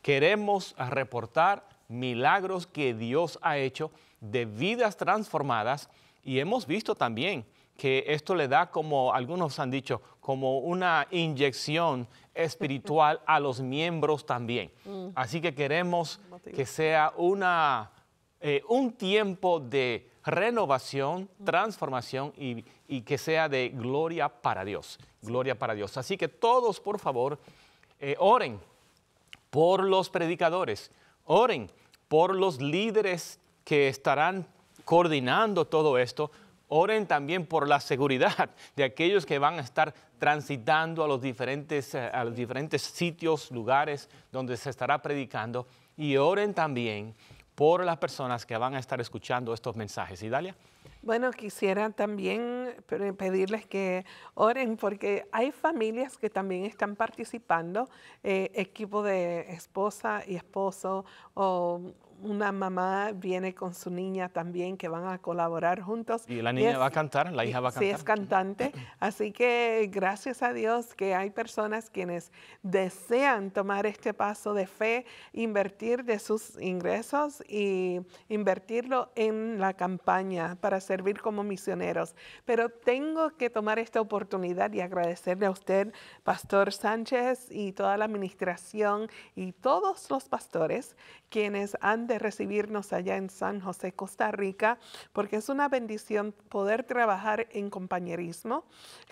Queremos reportar milagros que Dios ha hecho de vidas transformadas y hemos visto también que esto le da, como algunos han dicho, como una inyección espiritual a los miembros también. Mm. Así que queremos que sea una, eh, un tiempo de renovación, mm. transformación y, que sea de gloria para Dios, gloria para Dios. Así que todos, por favor, eh, oren por los predicadores, oren por los líderes que estarán coordinando todo esto, Oren también por la seguridad de aquellos que van a estar transitando a los diferentes, eh, a los diferentes sitios, lugares donde se estará predicando. Y oren también por las personas que van a estar escuchando estos mensajes. ¿Y Dalia? Bueno, quisiera también pedirles que oren porque hay familias que también están participando, eh, equipo de esposa y esposo o una mamá viene con su niña también que van a colaborar juntos. Y la niña va a cantar, la hija va a cantar. Sí, es cantante. Así que gracias a Dios que hay personas quienes desean tomar este paso de fe, invertir de sus ingresos y invertirlo en la campaña para servir como misioneros. Pero tengo que tomar esta oportunidad y agradecerle a usted, Pastor Sánchez, y toda la administración y todos los pastores quienes han de recibirnos allá en San José, Costa Rica, porque es una bendición poder trabajar en compañerismo,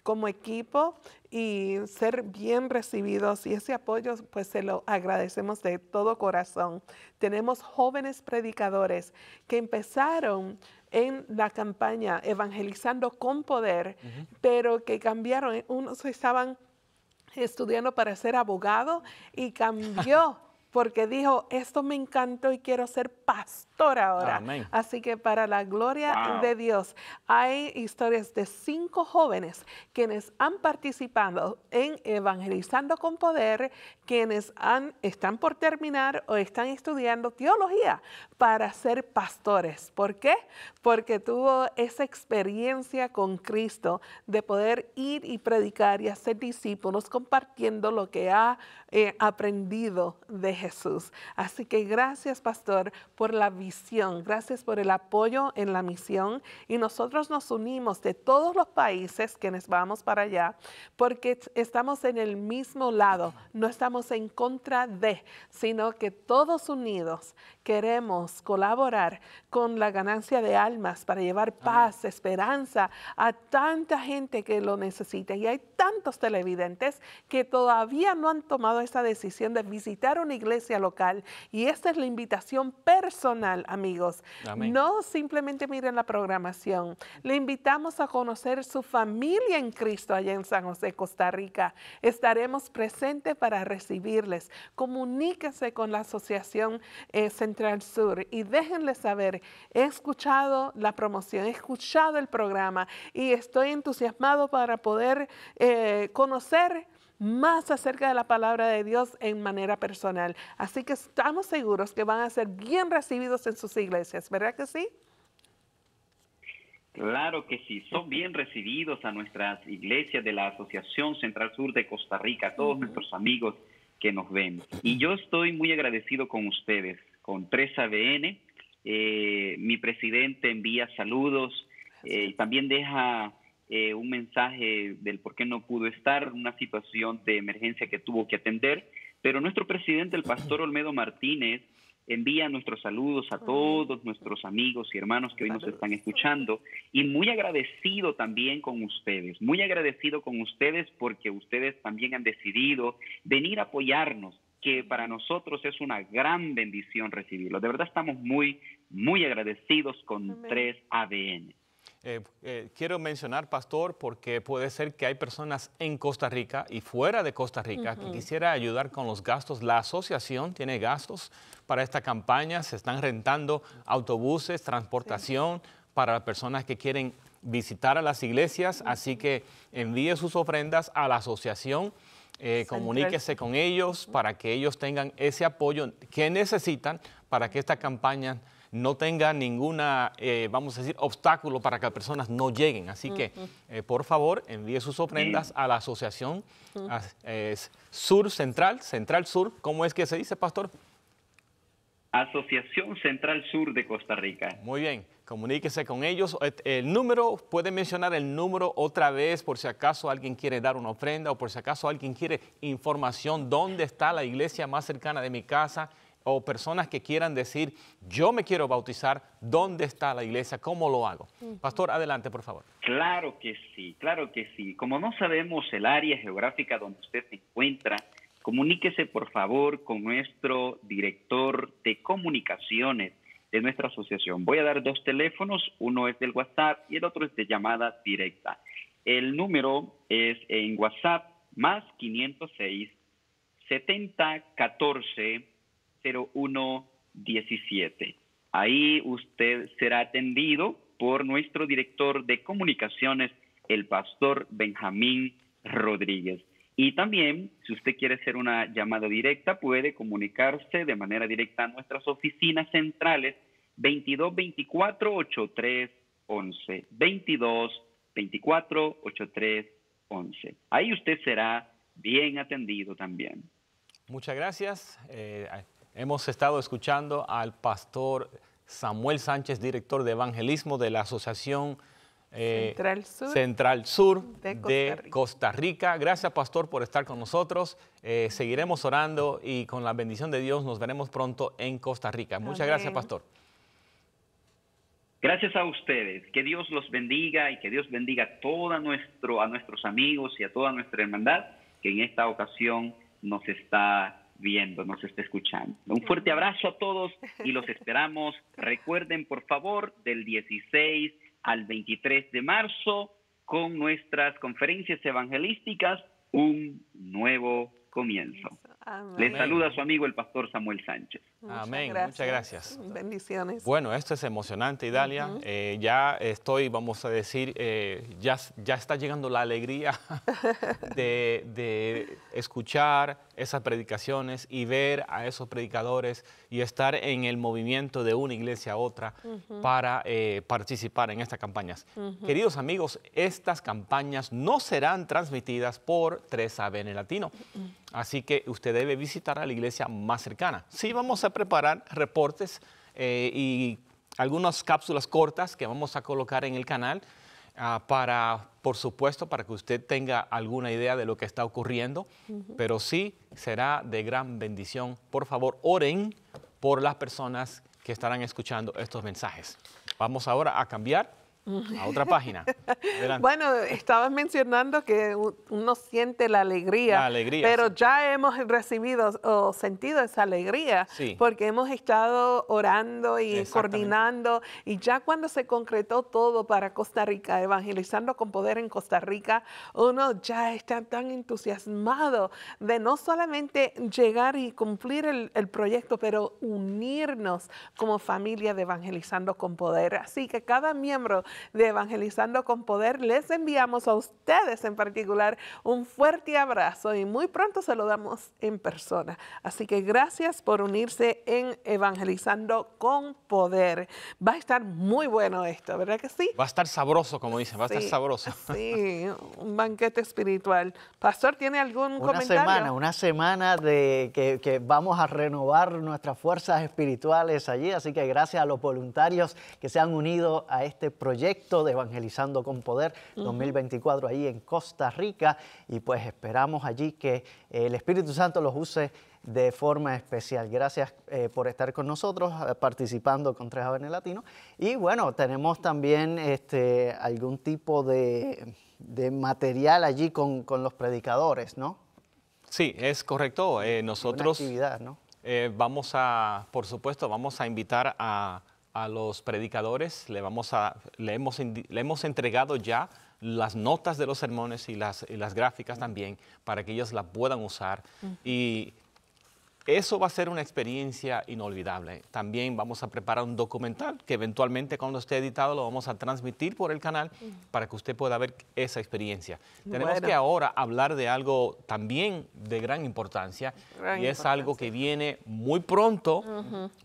como equipo y ser bien recibidos y ese apoyo pues se lo agradecemos de todo corazón. Tenemos jóvenes predicadores que empezaron en la campaña evangelizando con poder, pero que cambiaron, eh, unos estaban estudiando para ser abogado y cambió porque dijo, esto me encantó y quiero ser pastor ahora. Así que para la gloria de Dios, hay historias de cinco jóvenes quienes han participado en Evangelizando con Poder, quienes han, están por terminar o están estudiando teología para ser pastores. ¿Por qué? Porque tuvo esa experiencia con Cristo de poder ir y predicar y hacer discípulos compartiendo lo que ha eh, aprendido de Jesús. Así que gracias, pastor, por la visión, gracias por el apoyo en la misión y nosotros nos unimos de todos los países quienes vamos para allá porque estamos en el mismo lado, no estamos en contra de, sino que todos unidos queremos colaborar con la ganancia de almas para llevar paz, esperanza a tanta gente que lo necesita. Y hay tantos televidentes que todavía no han tomado esa decisión de visitar una iglesia local. Y esta es la invitación personal, amigos. No simplemente miren la programación. Le invitamos a conocer su familia en Cristo allá en San José, Costa Rica. Estaremos presentes para recibirles. Comuníquese con la Asociación eh, Central Sur y déjenles saber, he escuchado la promoción, he escuchado el programa y estoy entusiasmado para poder eh, conocer más acerca de la palabra de Dios en manera personal. Así que estamos seguros que van a ser bien recibidos en sus iglesias, ¿verdad que sí? Claro que sí, son bien recibidos a nuestras iglesias de la Asociación Central Sur de Costa Rica, a todos nuestros amigos que nos ven. Y yo estoy muy agradecido con ustedes, con 3ABN. Eh, mi presidente envía saludos, eh, también deja eh, un mensaje del por qué no pudo estar, una situación de emergencia que tuvo que atender. Pero nuestro presidente, el pastor Olmedo Martínez, envía nuestros saludos a todos nuestros amigos y hermanos que hoy nos están escuchando y muy agradecido también con ustedes, muy agradecido con ustedes porque ustedes también han decidido venir a apoyarnos, que para nosotros es una gran bendición recibirlo. De verdad estamos muy, muy agradecidos con tres adn eh, eh, quiero mencionar, pastor, porque puede ser que hay personas en Costa Rica y fuera de Costa Rica que quisiera ayudar con los gastos. La asociación tiene gastos para esta campaña, se están rentando autobuses, transportación para las personas que quieren visitar a las iglesias, así que envíe sus ofrendas a la asociación. Eh, comuníquese con ellos para que ellos tengan ese apoyo que necesitan para que esta campaña no tenga ninguna, eh, vamos a decir, obstáculo para que las personas no lleguen. Así que, eh, por favor, envíe sus ofrendas a la Asociación Sur Central, Central Sur. ¿Cómo es que se dice, Pastor? Asociación Central Sur de Costa Rica. Muy bien, comuníquese con ellos. Eh, el número, puede mencionar el número otra vez por si acaso alguien quiere dar una ofrenda o por si acaso alguien quiere información, dónde está la iglesia más cercana de mi casa, o personas que quieran decir, yo me quiero bautizar, ¿dónde está la iglesia? ¿Cómo lo hago? Pastor, adelante, por favor. Claro que sí, claro que sí. Como no sabemos el área geográfica donde usted se encuentra, comuníquese por favor con nuestro director de comunicaciones de nuestra asociación. Voy a dar dos teléfonos, uno es del WhatsApp y el otro es de llamada directa. El número es en WhatsApp más 506 7014 0117. Ahí usted será atendido por nuestro director de comunicaciones, el pastor Benjamín Rodríguez. Y también, si usted quiere hacer una llamada directa, puede comunicarse de manera directa a nuestras oficinas centrales 22 24 83 11. 22 24 83 11. Ahí usted será bien atendido también. Muchas gracias. Eh, Hemos estado escuchando al pastor Samuel Sánchez, director de evangelismo de la Asociación eh, Central, Sur, de, Costa, Rica. Gracias, pastor, por estar con nosotros. Eh, seguiremos orando y con la bendición de Dios nos veremos pronto en Costa Rica. Muchas gracias, pastor. Gracias a ustedes. Que Dios los bendiga y que Dios bendiga a, todo nuestro, a nuestros amigos y a toda nuestra hermandad que en esta ocasión nos está viendo, nos está escuchando. Un fuerte abrazo a todos y los esperamos. Recuerden, por favor, del 16 al 23 de marzo con nuestras conferencias evangelísticas, un nuevo comienzo. Les saluda su amigo el pastor Samuel Sánchez. Amén, muchas gracias. Bendiciones. Bueno, esto es emocionante, Idalia. Eh, ya estoy, vamos a decir, eh, ya, ya está llegando la alegría de, escuchar esas predicaciones y ver a esos predicadores y estar en el movimiento de una iglesia a otra para eh, participar en estas campañas. Queridos amigos, estas campañas no serán transmitidas por 3 el Latino, así que usted debe visitar a la iglesia más cercana. Sí, vamos a a preparar reportes eh, y algunas cápsulas cortas que vamos a colocar en el canal ah, para, por supuesto, para que usted tenga alguna idea de lo que está ocurriendo, pero sí será de gran bendición. Por favor, oren por las personas que estarán escuchando estos mensajes. Vamos ahora a cambiar a otra página. Bueno, estabas mencionando que uno siente la alegría, la alegría pero ya hemos recibido o sentido esa alegría porque hemos estado orando y coordinando y ya cuando se concretó todo para Costa Rica, evangelizando con poder en Costa Rica, uno ya está tan entusiasmado de no solamente llegar y cumplir el, el proyecto, pero unirnos como familia de evangelizando con poder. Así que cada miembro de Evangelizando con Poder, les enviamos a ustedes en particular un fuerte abrazo y muy pronto se lo damos en persona. Así que gracias por unirse en Evangelizando con Poder. Va a estar muy bueno esto, ¿verdad que sí? Va a estar sabroso, como dice va a estar sabroso. Sí, un banquete espiritual. Pastor, ¿tiene algún comentario? Una semana, una semana de que vamos a renovar nuestras fuerzas espirituales allí, así que gracias a los voluntarios que se han unido a este proyecto de Evangelizando con Poder 2024 ahí en Costa Rica y pues esperamos allí que eh, el Espíritu Santo los use de forma especial. Gracias eh, por estar con nosotros eh, participando con Tres Jóvenes Latino. Y bueno, tenemos también este, algún tipo de, material allí con, los predicadores, ¿no? Sí, es correcto. nosotros... vamos a, por supuesto, vamos a invitar a a los predicadores, le, vamos a, le, hemos, le hemos entregado ya las notas de los sermones y las, las gráficas también para que ellos las puedan usar. Y eso va a ser una experiencia inolvidable. También vamos a preparar un documental que eventualmente cuando esté editado lo vamos a transmitir por el canal para que usted pueda ver esa experiencia. Tenemos que ahora hablar de algo también de gran importancia y es algo que viene muy pronto,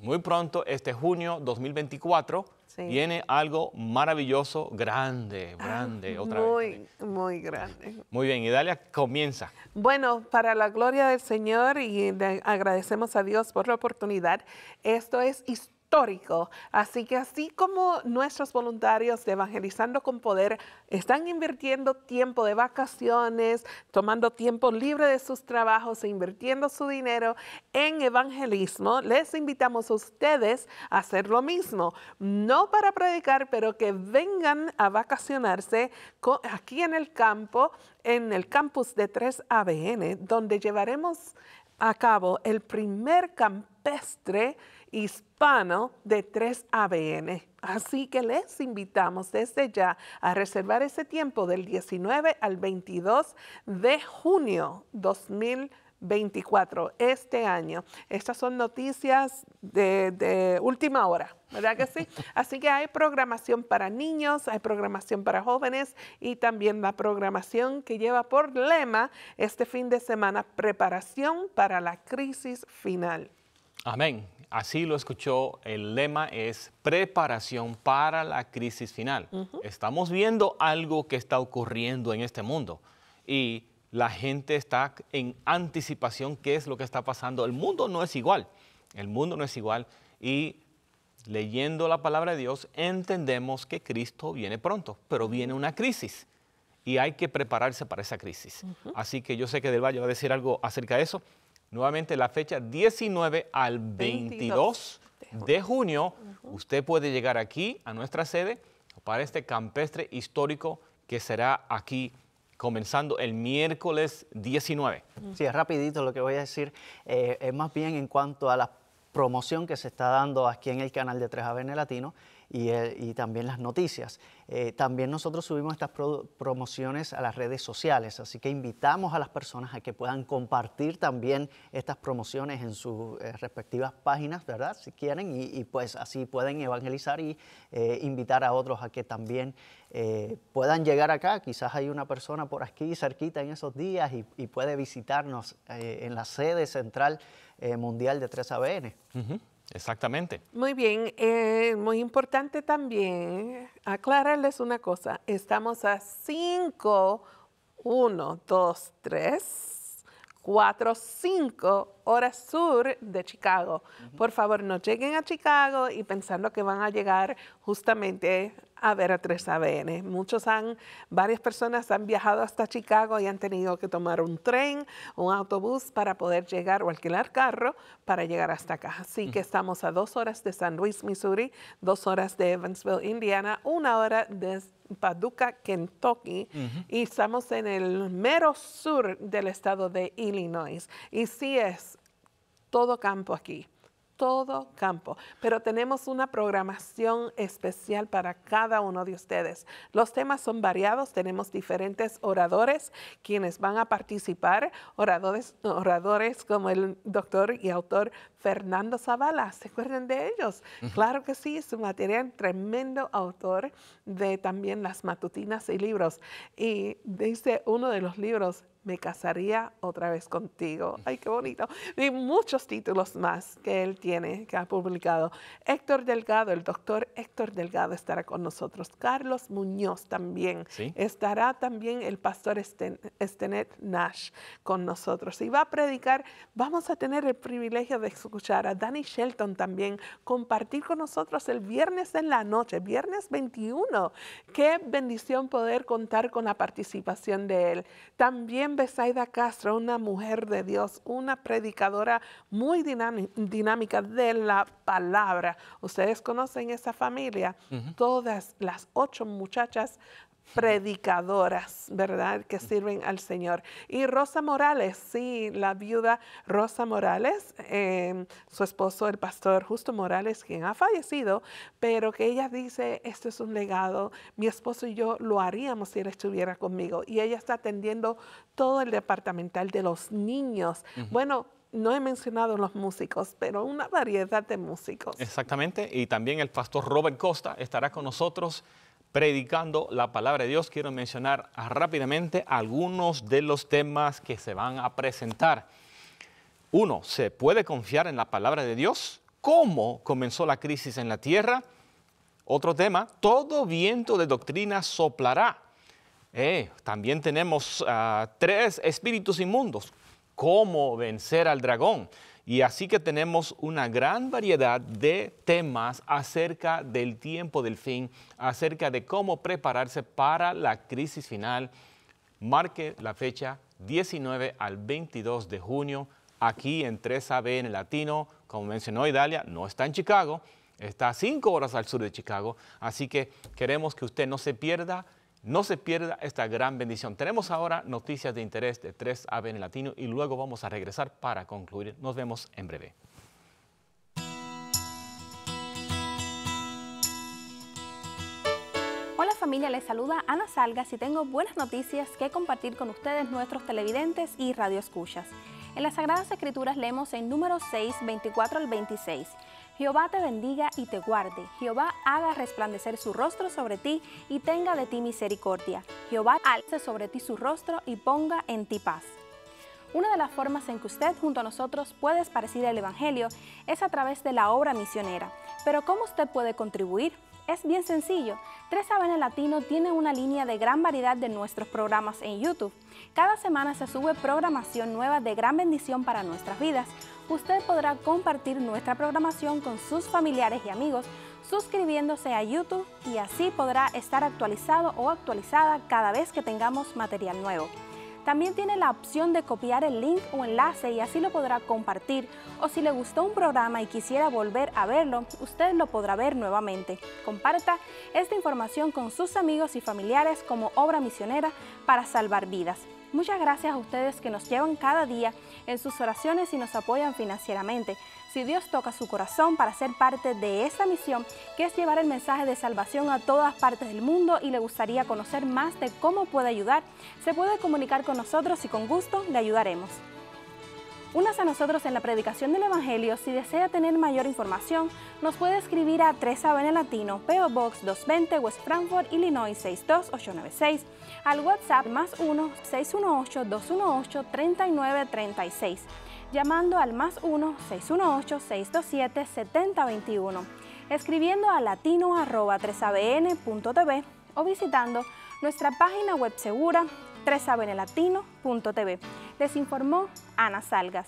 muy pronto, este junio 2024 Viene algo maravilloso, grande, grande, ah, otra muy, vez. Muy, muy grande. Muy bien, Idalia, comienza. Bueno, para la gloria del Señor y agradecemos a Dios por la oportunidad. Esto es historia histórico. Así que así como nuestros voluntarios de Evangelizando con Poder están invirtiendo tiempo de vacaciones, tomando tiempo libre de sus trabajos e invirtiendo su dinero en evangelismo, les invitamos a ustedes a hacer lo mismo. No para predicar, pero que vengan a vacacionarse aquí en el campo, en el campus de 3ABN, donde llevaremos a cabo el primer campestre hispano de 3 ABN. Así que les invitamos desde ya a reservar ese tiempo del 19 al 22 de junio 2024, este año. Estas son noticias de, última hora. ¿verdad que sí? Así que hay programación para niños, hay programación para jóvenes y también la programación que lleva por lema este fin de semana preparación para la crisis final. Amén. Así lo escuchó, el lema es preparación para la crisis final. Estamos viendo algo que está ocurriendo en este mundo y la gente está en anticipación qué es lo que está pasando. El mundo no es igual, el mundo no es igual y leyendo la palabra de Dios entendemos que Cristo viene pronto, pero viene una crisis y hay que prepararse para esa crisis. Así que yo sé que Del Valle va a decir algo acerca de eso. Nuevamente la fecha 19 al 22, de junio. Usted puede llegar aquí a nuestra sede para este campestre histórico que será aquí comenzando el miércoles 19. Sí, es rapidito lo que voy a decir. Eh, es más bien en cuanto a la promoción que se está dando aquí en el canal de 3 ABN Latino. Eh, y, también las noticias. Eh, también nosotros subimos estas promociones a las redes sociales, así que invitamos a las personas a que puedan compartir también estas promociones en sus eh, respectivas páginas, ¿verdad? Si quieren, y, pues así pueden evangelizar y invitar a otros a que también puedan llegar acá. Quizás hay una persona por aquí cerquita en esos días y, puede visitarnos en la sede central mundial de 3ABN. Exactamente. Muy bien, eh, muy importante también aclararles una cosa. Estamos a 5, 1, 2, 3, 4, 5 horas sur de Chicago. Por favor, no lleguen a Chicago y pensando que van a llegar justamente a ver a 3ABN. Muchos han, varias personas han viajado hasta Chicago y han tenido que tomar un tren, un autobús para poder llegar o alquilar carro para llegar hasta acá. Así que estamos a dos horas de San Luis, Missouri, dos horas de Evansville, Indiana, una hora de Paducah, Kentucky, y estamos en el mero sur del estado de Illinois. Y sí es todo campo aquí todo campo, pero tenemos una programación especial para cada uno de ustedes. Los temas son variados, tenemos diferentes oradores quienes van a participar, oradores, oradores como el doctor y autor Fernando Zavala, ¿se acuerdan de ellos? Claro que sí, es un material tremendo autor de también las matutinas y libros. Y dice uno de los libros, me casaría otra vez contigo. Ay, qué bonito. Y muchos títulos más que él tiene, que ha publicado. Héctor Delgado, el doctor Héctor Delgado estará con nosotros. Carlos Muñoz también. Estará también el pastor Stenet Nash con nosotros. Y va a predicar, vamos a tener el privilegio de escuchar a Danny Shelton también compartir con nosotros el viernes en la noche, viernes 21. Qué bendición poder contar con la participación de él. También Besaida Castro, una mujer de Dios, una predicadora muy dinámica de la palabra. Ustedes conocen esa familia, todas las ocho muchachas predicadoras, ¿verdad? Que sirven al Señor. Y Rosa Morales, sí, la viuda Rosa Morales, em, su esposo, el pastor Justo Morales, quien ha fallecido, pero que ella dice, esto es un legado, mi esposo y yo lo haríamos si él estuviera conmigo. Y ella está atendiendo todo el departamental de los niños. Bueno, no he mencionado los músicos, pero una variedad de músicos. Exactamente, y también el pastor Robert Costa estará con nosotros predicando la palabra de Dios, quiero mencionar ah, rápidamente algunos de los temas que se van a presentar. Uno, ¿se puede confiar en la palabra de Dios? ¿Cómo comenzó la crisis en la tierra? Otro tema, todo viento de doctrina soplará. Eh, también tenemos ah, tres espíritus inmundos. ¿Cómo vencer al dragón? Y así que tenemos una gran variedad de temas acerca del tiempo del fin, acerca de cómo prepararse para la crisis final. Marque la fecha 19 al 22 de junio aquí en 3 el Latino. Como mencionó Idalia, no está en Chicago, está a cinco horas al sur de Chicago. Así que queremos que usted no se pierda no se pierda esta gran bendición. Tenemos ahora noticias de interés de 3ABN Latino y luego vamos a regresar para concluir. Nos vemos en breve. Hola familia, les saluda Ana Salgas y tengo buenas noticias que compartir con ustedes nuestros televidentes y radioescuchas. En las Sagradas Escrituras leemos en número 6, 24 al 26. Jehová te bendiga y te guarde. Jehová haga resplandecer su rostro sobre ti y tenga de ti misericordia. Jehová alce sobre ti su rostro y ponga en ti paz. Una de las formas en que usted junto a nosotros puede esparcir el Evangelio es a través de la obra misionera. Pero ¿cómo usted puede contribuir? Es bien sencillo. Tres en Latino tiene una línea de gran variedad de nuestros programas en YouTube. Cada semana se sube programación nueva de gran bendición para nuestras vidas usted podrá compartir nuestra programación con sus familiares y amigos suscribiéndose a YouTube y así podrá estar actualizado o actualizada cada vez que tengamos material nuevo. También tiene la opción de copiar el link o enlace y así lo podrá compartir o si le gustó un programa y quisiera volver a verlo, usted lo podrá ver nuevamente. Comparta esta información con sus amigos y familiares como obra misionera para salvar vidas. Muchas gracias a ustedes que nos llevan cada día en sus oraciones y nos apoyan financieramente. Si Dios toca su corazón para ser parte de esa misión, que es llevar el mensaje de salvación a todas partes del mundo y le gustaría conocer más de cómo puede ayudar, se puede comunicar con nosotros y con gusto le ayudaremos. Únase a nosotros en la predicación del Evangelio. Si desea tener mayor información, nos puede escribir a 3 abn Latino, PO Box 220, West Frankfort, Illinois 62896, al WhatsApp más 1-618-218-3936, llamando al más 1-618-627-7021, escribiendo a latino arroba 3 abntv o visitando nuestra página web segura tresabenelatino.tv Les informó Ana Salgas.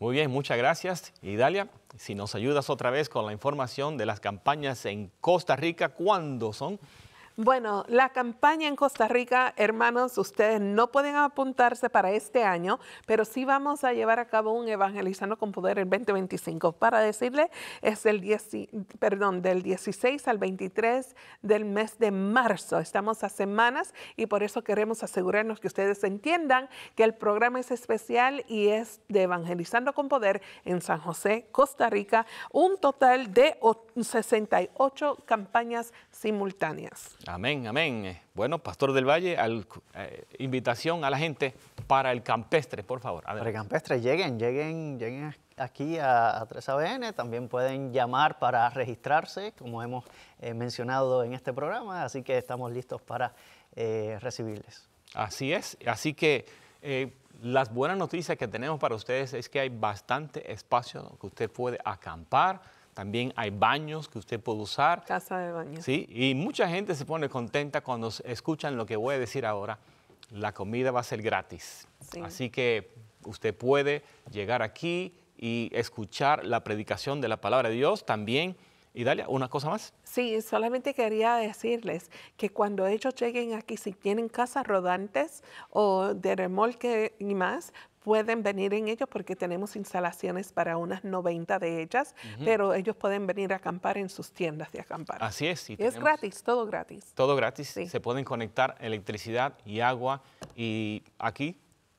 Muy bien, muchas gracias. Y Dalia, si nos ayudas otra vez con la información de las campañas en Costa Rica, ¿cuándo son? Bueno, la campaña en Costa Rica, hermanos, ustedes no pueden apuntarse para este año, pero sí vamos a llevar a cabo un Evangelizando con Poder el 2025. Para decirle, es el del 16 al 23 del mes de marzo. Estamos a semanas y por eso queremos asegurarnos que ustedes entiendan que el programa es especial y es de Evangelizando con Poder en San José, Costa Rica, un total de 68 campañas simultáneas. Amén, amén. Bueno, Pastor del Valle, eh, invitación a la gente para el campestre, por favor. Para el campestre, lleguen, lleguen, lleguen aquí a, 3ABN. También pueden llamar para registrarse, como hemos eh, mencionado en este programa. Así que estamos listos para eh, recibirles. Así es. Así que las buenas noticias que tenemos para ustedes es que hay bastante espacio que usted puede acampar también hay baños que usted puede usar. Casa de baños. Sí, y mucha gente se pone contenta cuando escuchan lo que voy a decir ahora. La comida va a ser gratis. Así que usted puede llegar aquí y escuchar la predicación de la palabra de Dios. También y Dalia, ¿una cosa más? Sí, solamente quería decirles que cuando ellos lleguen aquí, si tienen casas rodantes o de remolque y más, pueden venir en ellos porque tenemos instalaciones para unas 90 de ellas, pero ellos pueden venir a acampar en sus tiendas de acampar. Así es. es gratis, todo gratis. Todo gratis. Sí. Se pueden conectar electricidad y agua y aquí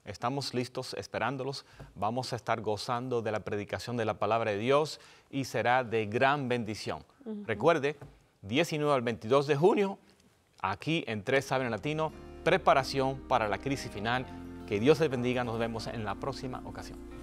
Estamos listos esperándolos. Vamos a estar gozando de la predicación de la palabra de Dios y será de gran bendición. Recuerde, 19 al 22 de junio, aquí en Tres Saben Latino, preparación para la crisis final. Que Dios les bendiga. Nos vemos en la próxima ocasión.